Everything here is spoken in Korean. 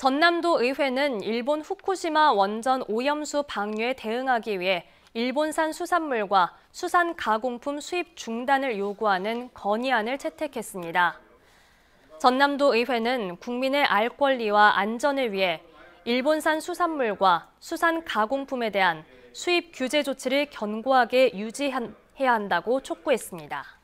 전남도 의회는 일본 후쿠시마 원전 오염수 방류에 대응하기 위해 일본산 수산물과 수산 가공품 수입 중단을 요구하는 건의안을 채택했습니다. 전남도 의회는 국민의 알 권리와 안전을 위해 일본산 수산물과 수산 가공품에 대한 수입 규제 조치를 견고하게 유지해야 한다고 촉구했습니다.